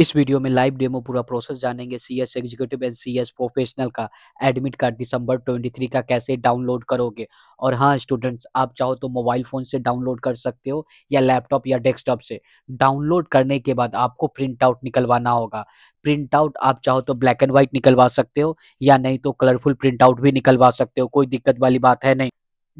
इस वीडियो में live demo पूरा प्रोसेस जानेंगे C S executive and C S professional का एडमिट कार्ड दिसंबर 23 का कैसे डाउनलोड करोगे और हाँ स्टूडेंट्स आप चाहो तो मोबाइल फ़ोन से डाउनलोड कर सकते हो या लैपटॉप या डेस्कटॉप से डाउनलोड करने के बाद आपको प्रिंट आउट निकलवाना होगा प्रिंट आउट आप चाहो तो ब्लैक एंड व्हाइट निकलवा सकते हो या नहीं तो कलरफुल प्रिंट आउट भी निकलवा सकते हो कोई दिक्कत वाली बात है नहीं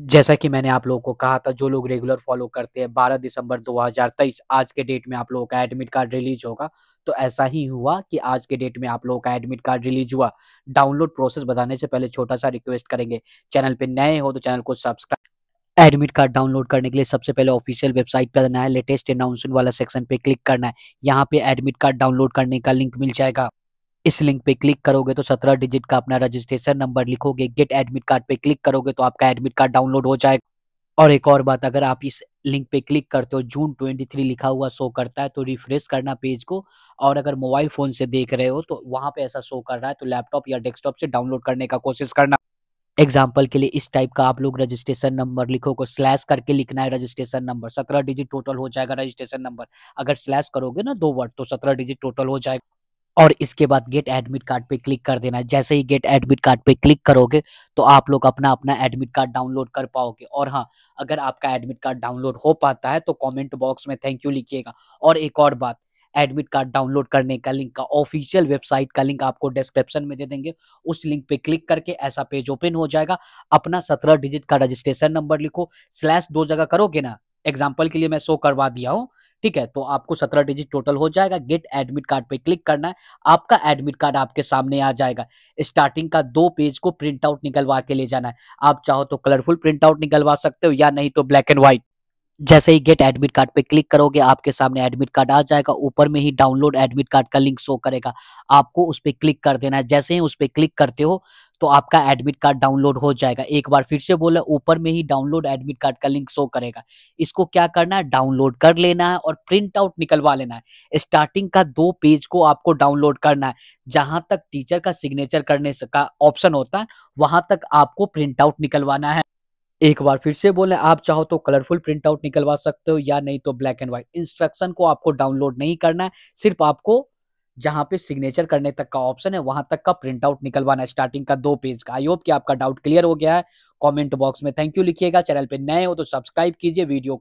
जैसा कि मैंने आप लोगों को कहा था जो लोग रेगुलर फॉलो करते हैं 12 दिसंबर 2023 आज के डेट में आप लोगों का एडमिट कार्ड रिलीज होगा तो ऐसा ही हुआ कि आज के डेट में आप लोगों का एडमिट कार्ड रिलीज हुआ डाउनलोड प्रोसेस बताने से पहले छोटा सा रिक्वेस्ट करेंगे चैनल पे नए हो तो चैनल को सब्सक्राइब एडमिट कार्ड डाउनलोड करने के लिए सबसे पहले ऑफिशियल वेबसाइट पर जाना है लेटेस्ट अनाउंसमेंट वाला सेक्शन पे क्लिक करना है यहाँ पे एडमिट कार्ड डाउनलोड करने का लिंक मिल जाएगा इस लिंक पे क्लिक करोगे तो सत्रह डिजिट का अपना रजिस्ट्रेशन नंबर लिखोगे गेट एडमिट कार्ड पे क्लिक करोगे तो आपका एडमिट कार्ड डाउनलोड हो जाएगा और एक और बात अगर आप इस लिंक पे क्लिक करते हो जून 23 लिखा हुआ शो करता है तो रिफ्रेश करना पेज को और अगर मोबाइल फोन से देख रहे हो तो वहां पे ऐसा शो कर रहा है तो लैपटॉप या डेस्कटॉप से डाउनलोड करने का कोशिश करना एग्जाम्पल के लिए इस टाइप का आप लोग रजिस्ट्रेशन नंबर लिखोगे स्लैश करके लिखना है रजिस्ट्रेशन नंबर सत्रह डिजिट टोटल हो जाएगा रजिस्ट्रेशन नंबर अगर स्लैश करोगे ना दो वर्ड तो सत्रह डिजिट टोटल हो जाएगा और इसके बाद गेट एडमिट कार्ड पे क्लिक कर देना जैसे ही गेट एडमिट कार्ड पे क्लिक करोगे तो आप लोग अपना अपना एडमिट कार्ड डाउनलोड कर पाओगे और हाँ अगर आपका एडमिट कार्ड डाउनलोड हो पाता है तो कमेंट बॉक्स में थैंक यू लिखिएगा और एक और बात एडमिट कार्ड डाउनलोड करने का लिंक का ऑफिशियल वेबसाइट का लिंक आपको डिस्क्रिप्शन में दे देंगे उस लिंक पे क्लिक करके ऐसा पेज ओपन हो जाएगा अपना सत्रह डिजिट का रजिस्ट्रेशन नंबर लिखो स्लैश दो जगह करोगे ना एग्जाम्पल के लिए मैं शो करवा दिया हूँ ठीक है तो आपको सत्रह डिजिट टोटल हो जाएगा गेट एडमिट कार्ड पे क्लिक करना है आपका एडमिट कार्ड आपके सामने आ जाएगा स्टार्टिंग का दो पेज को प्रिंट आउट निकलवा के ले जाना है आप चाहो तो कलरफुल प्रिंट आउट निकलवा सकते हो या नहीं तो ब्लैक एंड व्हाइट जैसे ही गेट एडमिट कार्ड पे क्लिक करोगे आपके सामने एडमिट कार्ड आ जाएगा ऊपर में ही डाउनलोड एडमिट कार्ड का लिंक शो करेगा आपको उस पर क्लिक कर देना है जैसे ही उस पर क्लिक करते हो तो आपका एडमिट कार्ड डाउनलोड हो जाएगा एक बार फिर से बोला ऊपर में ही डाउनलोड एडमिट कार्ड का लिंक शो करेगा इसको क्या करना है डाउनलोड कर लेना है और प्रिंट आउट निकलवा लेना है स्टार्टिंग का दो पेज को आपको डाउनलोड करना है जहां तक टीचर का सिग्नेचर करने का ऑप्शन होता है वहां तक आपको प्रिंट आउट निकलवाना है एक बार फिर से बोले आप चाहो तो कलरफुल प्रिंट आउट निकलवा सकते हो या नहीं तो ब्लैक एंड व्हाइट इंस्ट्रक्शन को आपको डाउनलोड नहीं करना है सिर्फ आपको जहां पे सिग्नेचर करने तक का ऑप्शन है वहां तक का प्रिंट आउट निकलवाना स्टार्टिंग का दो पेज का आई होप कि आपका डाउट क्लियर हो गया है कमेंट बॉक्स में थैंक यू लिखिएगा चैनल पे नए हो तो सब्सक्राइब कीजिए वीडियो